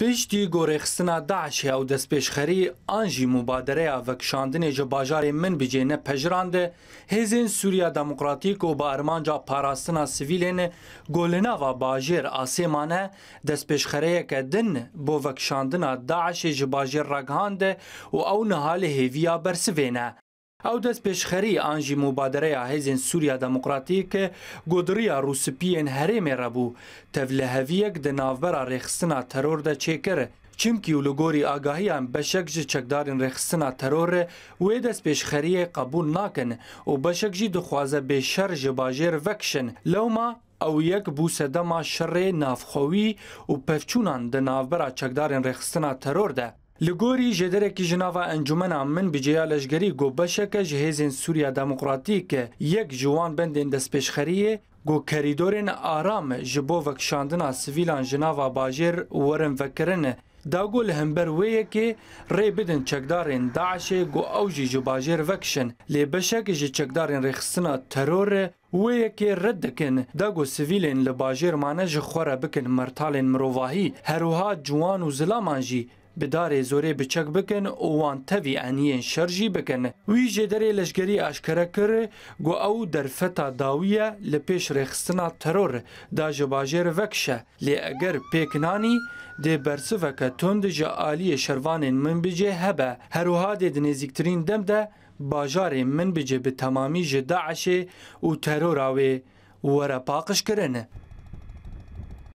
پشتی گورخستنا داعش او دستپیشخری آنجی مبادره وکشاندن جو باجار من بجینه پجرانده هزین سوریا دموکراتیک و با ارمانجا پاراستنا سویلین گولنا و باجر آسیمانه دستپیشخری که دن با وکشاندن داعش جو باجر رگهانده و او نهال هیویا برسوینه او دەست پێشخەری ئانژی مبادرەیە هێزین سووریا دەموکراتیکە گۆدریا رووسپیên هەرێمێ ڕەبوو تەڤ لە هەویەک دە ناوبەرا ڕێخستنا تەرۆر دە چێکەر چمکی و لە گۆری ئاگاهیان بەشەک ji çekdarên rêxistina terorê wê dest pêşxeriyê qebûl nakin û beşek jî dixwaze bêşer ji bajêr vekşin lewma ew yek bû sedema şerê navxwewî û pevçûnan di navbera çekdarên rêxistina teror de. لګوري جدره کې جناوا انجمن امن بجیا لشګری ګوبشکه جهیزن سوریا دموکراتیک یک جوان بندین د سپیشخری گو کریدورن آرام جبو وکشاندنا سویلان جناوا باجر ورن وکرن دا گو لهمبر ویه کې ری بدن چکدارن داعش گو اوجی جباجر وکشن لبشک جی چکدارن رخصنا ترور وی کې رد کن دا ګو سویلین لباجر مانه ژ خوره بکن مرتالن مروواهی هروها جوان او زلامان جی bi darê zorê biçek bikin û wan tevî eniyên şer jî bikin. Wî jê derê leşgerî eşkere kir gu ew derfeta dawiye li pêş rêxistina teror da ji bajêr vekşe lê eger pêkinanî dê bersiveke tund ji aliyê şervanên min bicê hebe herûha dê di nêzîktirîn dem de bajarê min bicê bi temamî ji daeşê û terora wê were paqij kirin.